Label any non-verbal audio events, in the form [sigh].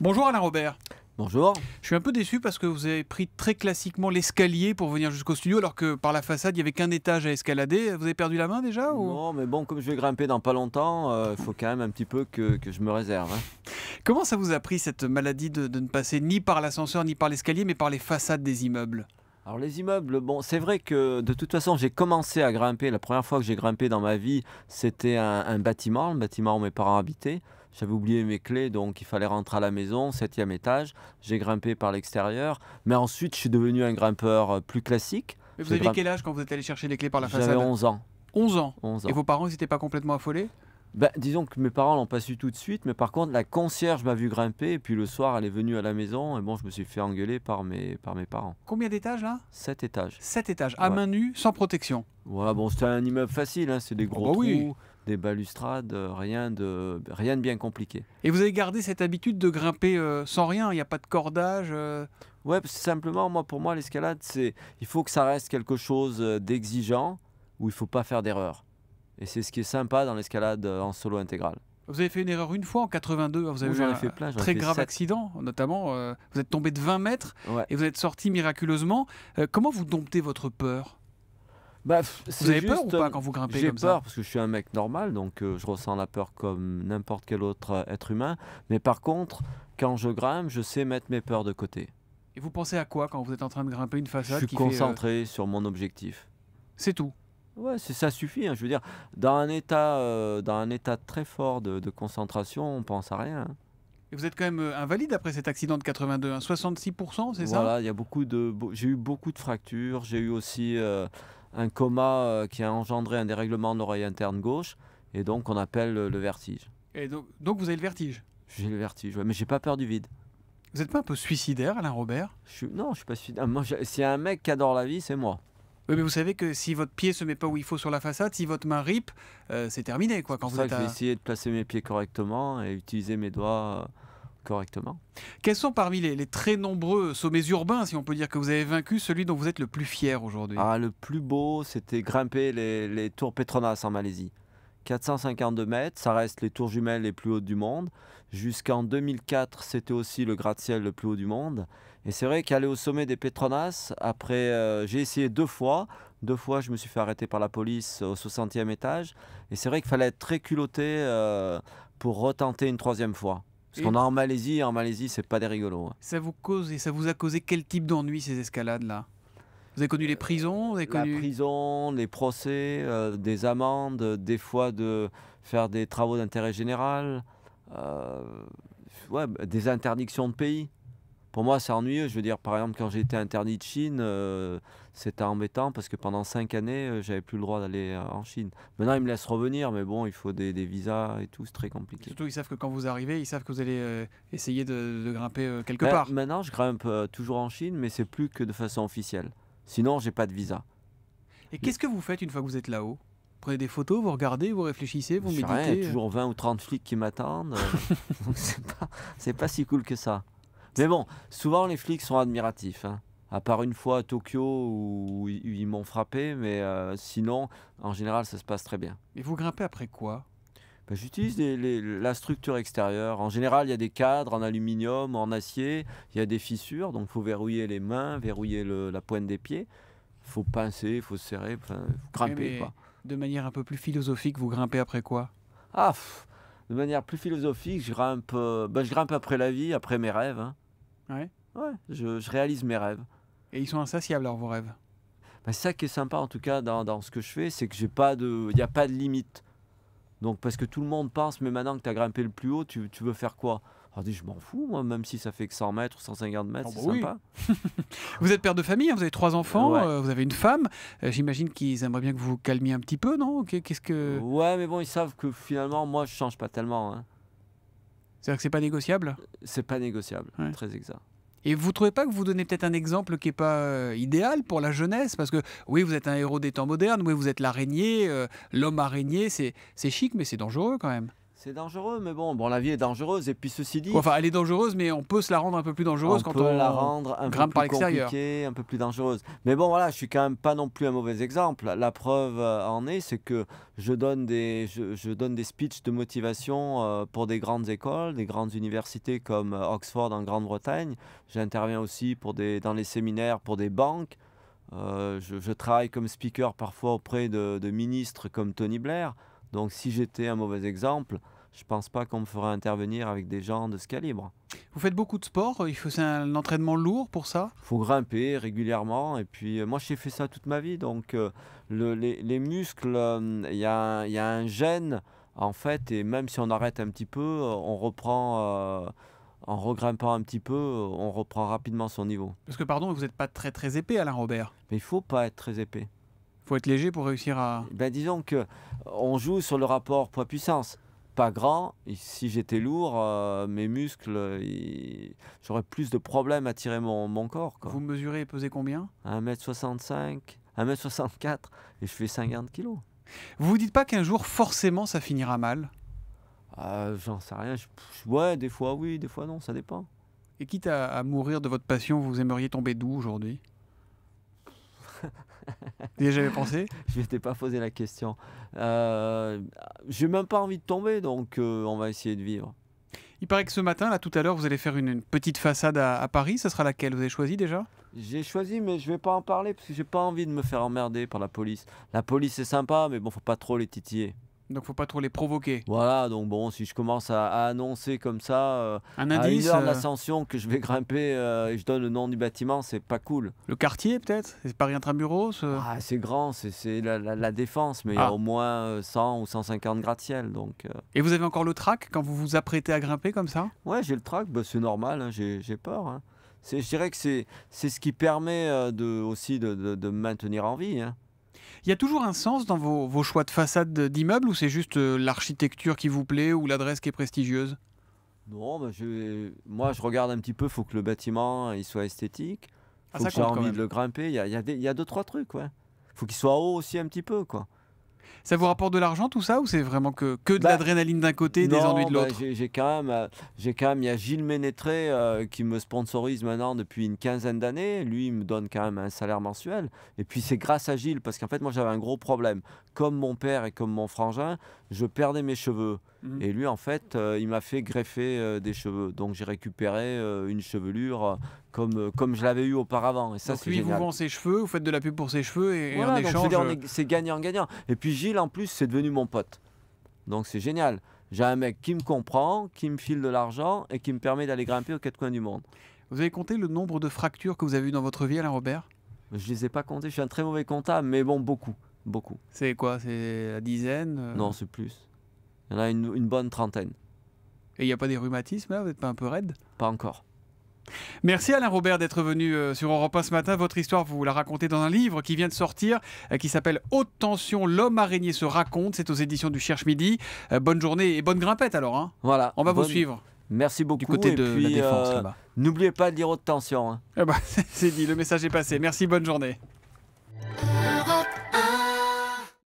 Bonjour Alain Robert. Bonjour. Je suis un peu déçu parce que vous avez pris très classiquement l'escalier pour venir jusqu'au studio, alors que par la façade, il n'y avait qu'un étage à escalader. Vous avez perdu la main déjà ou... Non, mais bon, comme je vais grimper dans pas longtemps, il euh, faut quand même un petit peu que, je me réserve. Hein. Comment ça vous a pris cette maladie de, de ne passer ni par l'ascenseur ni par l'escalier, mais par les façades des immeubles alors les immeubles, bon, c'est vrai que de toute façon, j'ai commencé à grimper. La première fois que j'ai grimpé dans ma vie, c'était un, un, bâtiment, le bâtiment où mes parents habitaient. J'avais oublié mes clés, donc il fallait rentrer à la maison, septième étage. J'ai grimpé par l'extérieur. Mais ensuite, je suis devenu un grimpeur euh, plus classique. Mais vous avez quel âge quand vous êtes allé chercher les clés par la façade J'avais 11 ans. 11 ans Et vos parents, ils n'étaient pas complètement affolés ben, disons que mes parents l'ont pas su tout de suite, mais par contre, la concierge m'a vu grimper, et puis le soir, elle est venue à la maison, et bon, je me suis fait engueuler par mes, par mes parents. Combien d'étages là 7 étages. 7 étages, à main nue, sans protection. Voilà, bon, c'était un immeuble facile, hein, c'est des ah gros bah trous des balustrades, euh, rien de, rien de bien compliqué. Et vous avez gardé cette habitude de grimper euh, sans rien, il n'y a pas de cordage euh Ouais, simplement, moi, pour moi, l'escalade, c'est il faut que ça reste quelque chose d'exigeant où il faut pas faire d'erreur. Et c'est ce qui est sympa dans l'escalade en solo intégral. Vous avez fait une erreur une fois en 82. Hein, vous avez un très grave accident, notamment. vous êtes tombé de 20 mètres et vous êtes sorti miraculeusement. comment vous domptez votre peur bah, vous avez peur ou pas euh, quand vous grimpez J'ai peur parce que je suis un mec normal, donc euh, je ressens la peur comme n'importe quel autre euh, être humain. Mais par contre, quand je grimpe, je sais mettre mes peurs de côté. Et vous pensez à quoi quand vous êtes en train de grimper une façade Je suis concentré sur mon objectif. C'est tout. Ouais, ça suffit. Hein, je veux dire, dans un état, dans un état très fort de, concentration, on pense à rien. Hein. Et vous êtes quand même invalide après cet accident de 82, 66%, hein. c'est ça Voilà, il y a beaucoup de, j'ai eu beaucoup de fractures. J'ai eu aussi, un coma euh, qui a engendré un dérèglement de l'oreille interne gauche, et donc on appelle euh, le vertige. Et donc, donc vous avez le vertige J'ai le vertige, mais j'ai pas peur du vide. Vous n'êtes pas un peu suicidaire, Alain Robert Non, je suis pas suicidaire. Moi, y a un mec qui adore la vie, c'est moi. Oui, mais vous savez que si votre pied se met pas où il faut sur la façade, si votre main rip, euh, c'est terminé. Quoi, quand c'est vous ça êtes que à... je vais essayer de placer mes pieds correctement et utiliser mes doigts correctement. Quels sont parmi les, très nombreux sommets urbains, si on peut dire, que vous avez vaincu, celui dont vous êtes le plus fier aujourd'hui ah, Le plus beau, c'était grimper les, tours Petronas en Malaisie. 452 mètres, ça reste les tours jumelles les plus hautes du monde. Jusqu'en 2004, c'était aussi le gratte-ciel le plus haut du monde. Et c'est vrai qu'aller au sommet des Petronas, après, euh, j'ai essayé deux fois. Deux fois, je me suis fait arrêter par la police au 60e étage. Et c'est vrai qu'il fallait être très culotté euh, pour retenter une troisième fois. Parce qu'on est en Malaisie, en Malaisie, c'est pas des rigolos. Hein. Ça vous cause et ça vous a causé quel type d'ennui ces escalades-là Vous avez connu les euh, prisons vous avez La prison, les procès, euh, des amendes, des fois de faire des travaux d'intérêt général, euh, des interdictions de pays pour moi, c'est ennuyeux. Je veux dire, par exemple, quand j'ai été interdit de Chine, euh, c'était embêtant parce que pendant cinq années, je euh, j'avais plus le droit d'aller euh, en Chine. Maintenant, ils me laissent revenir, mais bon, il faut des, visas et tout, c'est très compliqué. Surtout, ils savent que quand vous arrivez, ils savent que vous allez essayer de, grimper quelque ben, part. Maintenant, je grimpe toujours en Chine, mais c'est plus que de façon officielle. Sinon, j'ai pas de visa. Et qu'est-ce que vous faites une fois que vous êtes là-haut prenez des photos, vous regardez, vous réfléchissez, vous méditez. Il y a toujours 20 ou 30 flics qui m'attendent. [laughs] c'est pas, pas si cool que ça. Mais bon, souvent les flics sont admiratifs. Hein. À part une fois à Tokyo où ils m'ont frappé, mais euh, sinon, en général, ça se passe très bien. Et vous grimpez après quoi ben, J'utilise la structure extérieure. En général, il y a des cadres en aluminium, en acier, il y a des fissures, donc il faut verrouiller les mains, verrouiller la pointe des pieds. Il faut pincer, il faut serrer, grimper. De manière un peu plus philosophique, vous grimpez après quoi Ah, de manière plus philosophique, je grimpe, euh, bah, je grimpe après la vie, après mes rêves. Hein. Ouais. Ouais, je, réalise mes rêves. Et ils sont insatiables, alors, vos rêves C'est bah, ça qui est sympa, en tout cas, dans, ce que je fais, c'est que j'ai pas de, il n'y a pas de limite. Donc, parce que tout le monde pense, mais maintenant que tu as grimpé le plus haut, tu, tu veux faire quoi je m'en fous, moi, même si ça fait que 100 mètres, 150 mètres, ah c'est bah sympa. [laughs] vous êtes père de famille, hein, vous avez trois enfants, euh, vous avez une femme. Euh, j'imagine qu'ils aimeraient bien que vous vous calmiez un petit peu, non Qu'est-ce que... Ouais, mais bon, ils savent que finalement, moi, je change pas tellement. Hein. C'est-à-dire que c'est pas négociable C'est pas négociable, très exact. Et vous trouvez pas que vous donnez peut-être un exemple qui n'est pas euh, idéal pour la jeunesse Parce que oui, vous êtes un héros des temps modernes, oui, vous êtes l'araignée, l'homme araignée, c'est chic, mais c'est dangereux quand même. C'est dangereux, mais bon, bon, la vie est dangereuse. Et puis ceci dit, enfin, elle est dangereuse, mais on peut se la rendre un peu plus dangereuse quand on la rendre un peu plus compliquée, un peu plus dangereuse. Mais bon, voilà, je suis quand même pas non plus un mauvais exemple. La preuve euh, en est, c'est que je donne des, je, donne des speeches de motivation euh, pour des grandes écoles, des grandes universités comme euh, Oxford en Grande-Bretagne. J'interviens aussi pour des, dans les séminaires pour des banques. je, travaille comme speaker parfois auprès de ministres comme Tony Blair. Donc si j'étais un mauvais exemple, je ne pense pas qu'on me ferait intervenir avec des gens de ce calibre. Vous faites beaucoup de sport, il faut un entraînement lourd pour ça Il faut grimper régulièrement et puis euh, moi j'ai fait ça toute ma vie donc euh, les, muscles, euh, il y, a, y, un gène en fait et même si on arrête un petit peu, on reprend en regrimpant un petit peu, on reprend rapidement son niveau. Parce que pardon, vous n'êtes pas très très épais Alain Robert. Mais il faut pas être très épais faut être léger pour réussir à. Ben disons que euh, on joue sur le rapport poids-puissance. Pas grand. Si j'étais lourd, euh, mes muscles, j'aurais plus de problèmes à tirer mon, corps. Vous mesurez et pesez combien 1m65, 1m64 et je fais 50 kg. Vous vous dites pas qu'un jour, forcément, ça finira mal ah, J'en sais rien. Ouais, des fois oui, des fois non, ça dépend. Et quitte à, mourir de votre passion, vous aimeriez tomber doux aujourd'hui N'y jamais pensé [laughs] Je t'ai pas posé la question. Euh, j'ai même pas envie de tomber, donc euh, on va essayer de vivre. Il paraît que ce matin, là tout à l'heure, vous allez faire une, petite façade à, Paris. Ce sera laquelle Vous avez choisi déjà J'ai choisi, mais je ne vais pas en parler parce que j'ai pas envie de me faire emmerder par la police. La police c'est sympa, mais bon, faut pas trop les titiller. Donc faut pas trop les provoquer. Voilà, donc bon, si je commence à, annoncer comme ça euh, un indice, à une euh, d'ascension que je vais grimper euh, et je donne le nom du bâtiment, c'est pas cool. Le quartier peut-être C'est Paris Intramuros ah, C'est grand, c'est la, la, la, défense, mais il y a au moins 100 ou 150 gratte-ciel. Donc, Et vous avez encore le trac quand vous vous apprêtez à grimper comme ça Ouais, j'ai le trac, bah, c'est normal, hein, j'ai peur. Hein. Je dirais que c'est ce qui permet de, aussi de, de, maintenir en vie. Hein. Il y a toujours un sens dans vos, choix de façade d'immeuble ou c'est juste euh, l'architecture qui vous plaît ou l'adresse qui est prestigieuse Non, bah, moi je regarde un petit peu, il faut que le bâtiment il soit esthétique, ah, faut que j'ai envie de le grimper, il y a, deux, trois trucs. Ouais. faut qu'il soit haut aussi un petit peu. quoi. Ça vous rapporte de l'argent tout ça ou c'est vraiment que, que de bah, l'adrénaline d'un côté et des ennuis de bah, l'autre J'ai quand même, euh, j'ai quand il y a Gilles Ménétré euh, qui me sponsorise maintenant depuis une quinzaine d'années. Lui, il me donne quand même un salaire mensuel. Et puis c'est grâce à Gilles parce qu'en fait, moi, j'avais un gros problème. Comme mon père et comme mon frangin, je perdais mes cheveux. Mhm. Et lui, en fait, euh, il m'a fait greffer euh, des cheveux. Donc, j'ai récupéré euh, une chevelure comme, je l'avais eu auparavant. Et ça, donc, lui, vous vend ses cheveux, vous faites de la pub pour ses cheveux et, en échange. C'est gagnant-gagnant. Et puis, Gilles, en plus, c'est devenu mon pote. Donc, c'est génial. J'ai un mec qui me comprend, qui me file de l'argent et qui me permet d'aller grimper aux quatre coins du monde. Vous avez compté le nombre de fractures que vous avez eues dans votre vie, Alain Robert Je ne les ai pas comptées. Je suis un très mauvais comptable, mais bon, beaucoup. Beaucoup. C'est quoi C'est la dizaine Non, c'est plus. Il y en a une, bonne trentaine. Et il n'y a pas des rhumatismes là Vous n'êtes pas un peu raide Pas encore. Merci Alain Robert d'être venu euh, sur Europe 1 ce matin. Votre histoire, vous la racontez dans un livre qui vient de sortir, euh, qui s'appelle Haute tension, l'homme araignée se raconte. C'est aux éditions du Cherche Midi. Euh, bonne journée et bonne grimpette alors. Hein. Voilà. On va vous suivre. Merci beaucoup. Du côté de la défense là-bas. N'oubliez pas de dire « haute tension. Hein. Ah bah, [laughs] c'est dit, le message est passé. Merci, bonne journée.